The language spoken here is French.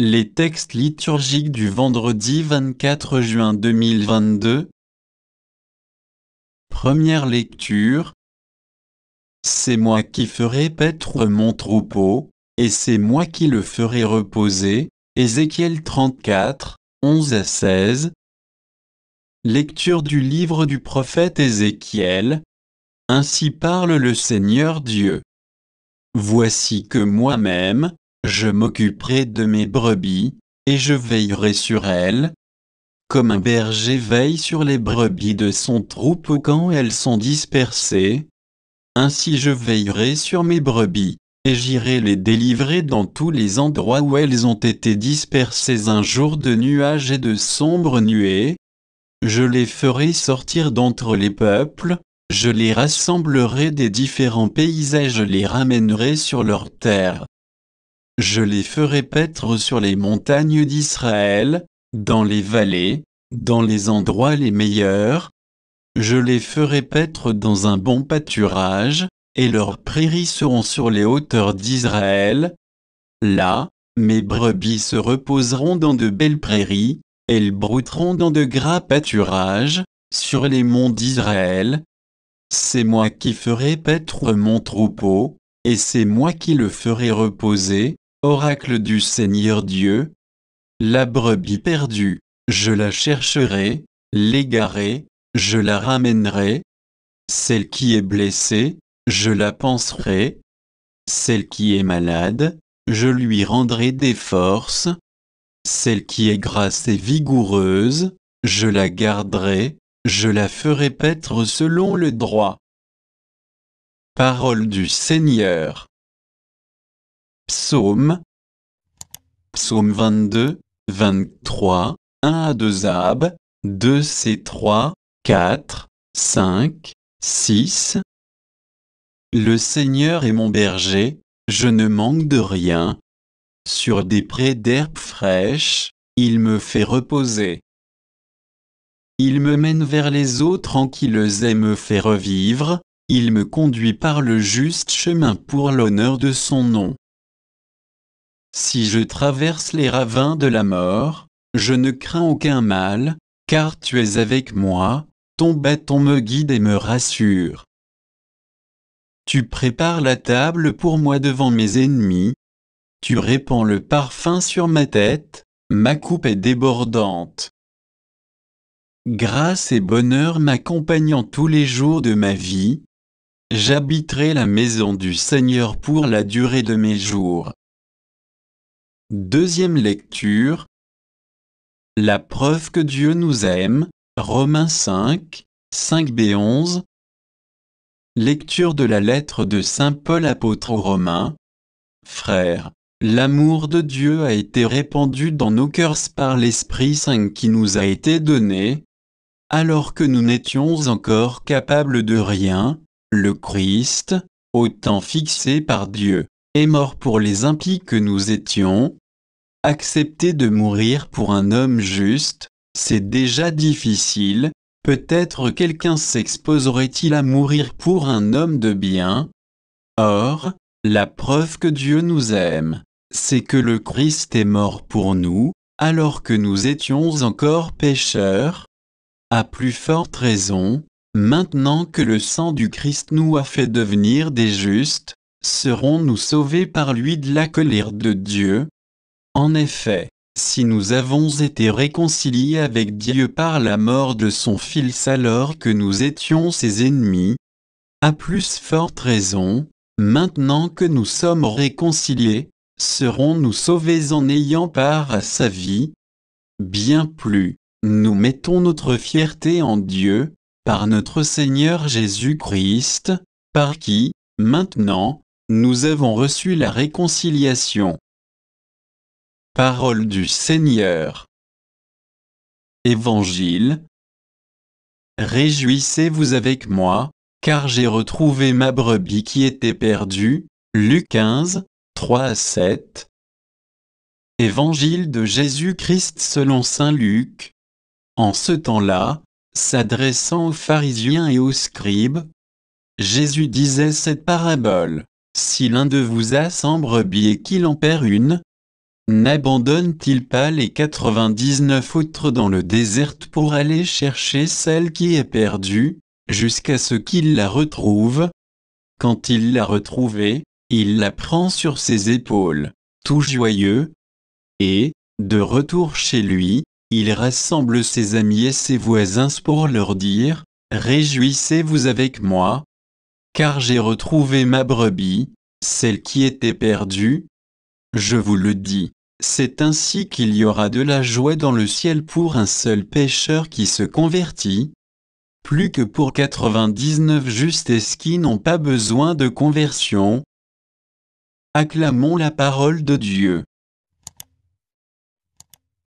Les textes liturgiques du vendredi 24 juin 2022 Première lecture C'est moi qui ferai paître mon troupeau, et c'est moi qui le ferai reposer. Ézéchiel 34, 11 à 16 Lecture du livre du prophète Ézéchiel Ainsi parle le Seigneur Dieu. Voici que moi-même, je m'occuperai de mes brebis, et je veillerai sur elles, comme un berger veille sur les brebis de son troupeau quand elles sont dispersées. Ainsi je veillerai sur mes brebis, et j'irai les délivrer dans tous les endroits où elles ont été dispersées un jour de nuages et de sombres nuées. Je les ferai sortir d'entre les peuples, je les rassemblerai des différents paysages je les ramènerai sur leurs terres. Je les ferai paître sur les montagnes d'Israël, dans les vallées, dans les endroits les meilleurs. Je les ferai paître dans un bon pâturage, et leurs prairies seront sur les hauteurs d'Israël. Là, mes brebis se reposeront dans de belles prairies, elles brouteront dans de gras pâturages, sur les monts d'Israël. C'est moi qui ferai paître mon troupeau, et c'est moi qui le ferai reposer, Oracle du Seigneur Dieu, la brebis perdue, je la chercherai, l'égarée, je la ramènerai, celle qui est blessée, je la panserai, celle qui est malade, je lui rendrai des forces, celle qui est grasse et vigoureuse, je la garderai, je la ferai paître selon le droit. Parole du Seigneur. Psaume, psaume 22, 23, 1 à 2 ab, 2 C3, 4, 5, 6. Le Seigneur est mon berger, je ne manque de rien. Sur des prés d'herbes fraîches, il me fait reposer. Il me mène vers les eaux tranquilles et me fait revivre, il me conduit par le juste chemin pour l'honneur de son nom. Si je traverse les ravins de la mort, je ne crains aucun mal, car tu es avec moi, ton bâton me guide et me rassure. Tu prépares la table pour moi devant mes ennemis, tu répands le parfum sur ma tête, ma coupe est débordante. Grâce et bonheur m'accompagnant tous les jours de ma vie, j'habiterai la maison du Seigneur pour la durée de mes jours. Deuxième lecture. La preuve que Dieu nous aime, Romains 5, 5b 11. Lecture de la lettre de Saint Paul apôtre aux Romains. Frères, l'amour de Dieu a été répandu dans nos cœurs par l'Esprit Saint qui nous a été donné. Alors que nous n'étions encore capables de rien, le Christ, au temps fixé par Dieu, est mort pour les impies que nous étions, Accepter de mourir pour un homme juste, c'est déjà difficile, peut-être quelqu'un s'exposerait-il à mourir pour un homme de bien Or, la preuve que Dieu nous aime, c'est que le Christ est mort pour nous, alors que nous étions encore pécheurs. À plus forte raison, maintenant que le sang du Christ nous a fait devenir des justes, serons-nous sauvés par lui de la colère de Dieu en effet, si nous avons été réconciliés avec Dieu par la mort de son Fils alors que nous étions ses ennemis, à plus forte raison, maintenant que nous sommes réconciliés, serons-nous sauvés en ayant part à sa vie Bien plus, nous mettons notre fierté en Dieu, par notre Seigneur Jésus-Christ, par qui, maintenant, nous avons reçu la réconciliation. Parole du Seigneur. Évangile. Réjouissez-vous avec moi, car j'ai retrouvé ma brebis qui était perdue. Luc 15, 3 à 7. Évangile de Jésus-Christ selon Saint Luc. En ce temps-là, s'adressant aux pharisiens et aux scribes, Jésus disait cette parabole. Si l'un de vous a cent brebis et qu'il en perd une, N'abandonne-t-il pas les quatre-vingt-dix-neuf autres dans le désert pour aller chercher celle qui est perdue, jusqu'à ce qu'il la retrouve Quand il l'a retrouvée, il la prend sur ses épaules, tout joyeux. Et, de retour chez lui, il rassemble ses amis et ses voisins pour leur dire, Réjouissez-vous avec moi, car j'ai retrouvé ma brebis, celle qui était perdue. Je vous le dis. C'est ainsi qu'il y aura de la joie dans le ciel pour un seul pécheur qui se convertit, plus que pour 99 justes qui n'ont pas besoin de conversion. Acclamons la parole de Dieu.